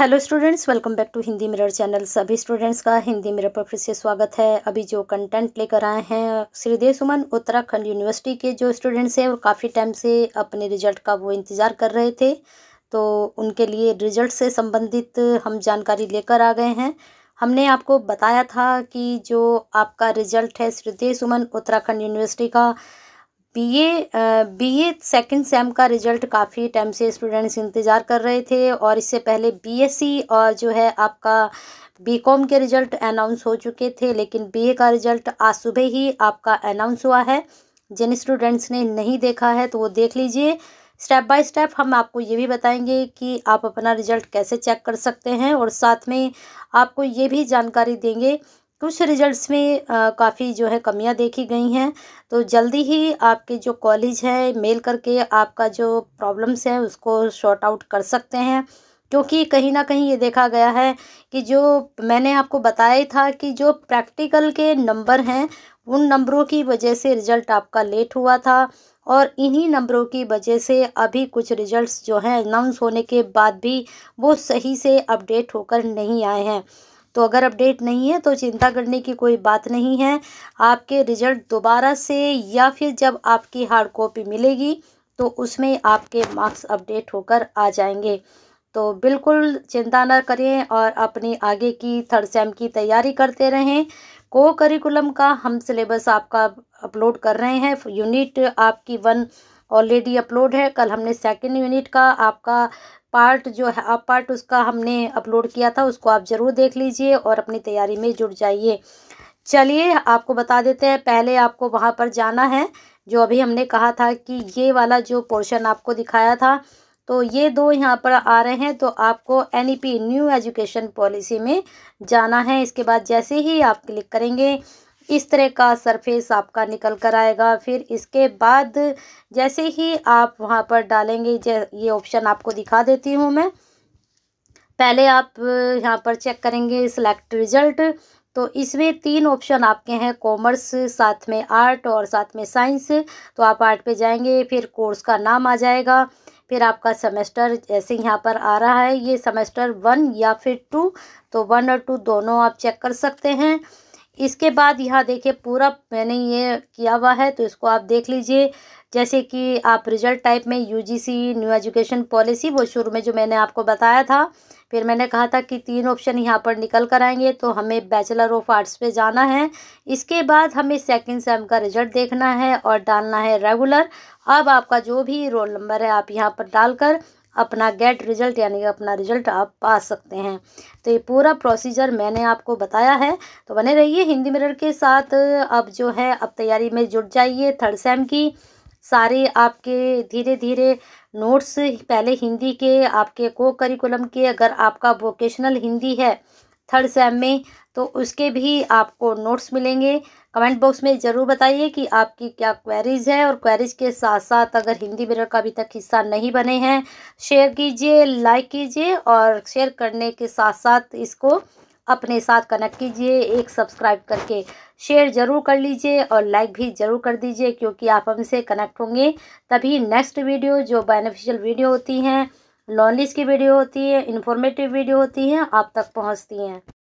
hello students welcome back to Hindi mirror channel सभी students का Hindi mirror पर फिर से स्वागत है अभी जो कंटेंट लेकर आए हैं श्रीदेव सुमन उत्तराखंड यूनिवर्सिटी के जो स्टूडेंट्स हैं और काफ़ी टाइम से अपने रिजल्ट का वो इंतज़ार कर रहे थे तो उनके लिए रिजल्ट से संबंधित हम जानकारी लेकर आ गए हैं हमने आपको बताया था कि जो आपका रिजल्ट है श्रीदेव सुमन उत्तराखंड यूनिवर्सिटी का बीए बीए सेकंड सेम का रिजल्ट काफ़ी टाइम से स्टूडेंट्स इंतज़ार कर रहे थे और इससे पहले बीएससी और जो है आपका बीकॉम के रिज़ल्ट अनाउंस हो चुके थे लेकिन बीए का रिज़ल्ट आज सुबह ही आपका अनाउंस हुआ है जिन स्टूडेंट्स ने नहीं देखा है तो वो देख लीजिए स्टेप बाय स्टेप हम आपको ये भी बताएंगे कि आप अपना रिज़ल्ट कैसे चेक कर सकते हैं और साथ में आपको ये भी जानकारी देंगे कुछ रिजल्ट्स में काफ़ी जो है कमियां देखी गई हैं तो जल्दी ही आपके जो कॉलेज है मेल करके आपका जो प्रॉब्लम्स है उसको शॉर्ट आउट कर सकते हैं क्योंकि कहीं ना कहीं ये देखा गया है कि जो मैंने आपको बताया था कि जो प्रैक्टिकल के नंबर हैं उन नंबरों की वजह से रिज़ल्ट आपका लेट हुआ था और इन्हीं नंबरों की वजह से अभी कुछ रिज़ल्ट्स जो हैं अनाउंस होने के बाद भी वो सही से अपडेट होकर नहीं आए हैं तो अगर अपडेट नहीं है तो चिंता करने की कोई बात नहीं है आपके रिजल्ट दोबारा से या फिर जब आपकी हार्ड कॉपी मिलेगी तो उसमें आपके मार्क्स अपडेट होकर आ जाएंगे तो बिल्कुल चिंता न करें और अपनी आगे की थर्ड सेम की तैयारी करते रहें को करिकुलम का हम सिलेबस आपका अपलोड कर रहे हैं यूनिट आपकी वन ऑलरेडी अपलोड है कल हमने सेकंड यूनिट का आपका पार्ट जो है पार्ट उसका हमने अपलोड किया था उसको आप ज़रूर देख लीजिए और अपनी तैयारी में जुट जाइए चलिए आपको बता देते हैं पहले आपको वहाँ पर जाना है जो अभी हमने कहा था कि ये वाला जो पोर्शन आपको दिखाया था तो ये दो यहाँ पर आ रहे हैं तो आपको एन न्यू एजुकेशन पॉलिसी में जाना है इसके बाद जैसे ही आप क्लिक करेंगे इस तरह का सरफेस आपका निकल कर आएगा फिर इसके बाद जैसे ही आप वहाँ पर डालेंगे ये ऑप्शन आपको दिखा देती हूँ मैं पहले आप यहाँ पर चेक करेंगे सिलेक्ट रिजल्ट तो इसमें तीन ऑप्शन आपके हैं कॉमर्स साथ में आर्ट और साथ में साइंस तो आप आर्ट पे जाएंगे फिर कोर्स का नाम आ जाएगा फिर आपका सेमेस्टर जैसे यहाँ पर आ रहा है ये सेमेस्टर वन या फिर टू तो वन और टू दोनों आप चेक कर सकते हैं इसके बाद यहाँ देखिए पूरा मैंने ये किया हुआ है तो इसको आप देख लीजिए जैसे कि आप रिजल्ट टाइप में यूजीसी न्यू एजुकेशन पॉलिसी वो शुरू में जो मैंने आपको बताया था फिर मैंने कहा था कि तीन ऑप्शन यहाँ पर निकल कर आएंगे तो हमें बैचलर ऑफ आर्ट्स पे जाना है इसके बाद हमें सेकंड सेम का रिजल्ट देखना है और डालना है रेगुलर अब आपका जो भी रोल नंबर है आप यहाँ पर डालकर अपना गेट रिजल्ट यानी कि अपना रिजल्ट आप पा सकते हैं तो ये पूरा प्रोसीजर मैंने आपको बताया है तो बने रहिए हिंदी मिरर के साथ अब जो है अब तैयारी में जुट जाइए थर्ड सेम की सारे आपके धीरे धीरे नोट्स पहले हिंदी के आपके को करिकुलम के अगर आपका वोकेशनल हिंदी है थर्ड सेम में तो उसके भी आपको नोट्स मिलेंगे कमेंट बॉक्स में ज़रूर बताइए कि आपकी क्या क्वेरीज है और क्वेरीज के साथ साथ अगर हिंदी मिरर का अभी तक हिस्सा नहीं बने हैं शेयर कीजिए लाइक कीजिए और शेयर करने के साथ साथ इसको अपने साथ कनेक्ट कीजिए एक सब्सक्राइब करके शेयर ज़रूर कर लीजिए और लाइक भी ज़रूर कर दीजिए क्योंकि आप हमसे कनेक्ट होंगे तभी नेक्स्ट वीडियो जो बेनिफिशियल वीडियो होती हैं नॉलेज की वीडियो होती है इन्फॉर्मेटिव वीडियो होती है आप तक पहुंचती हैं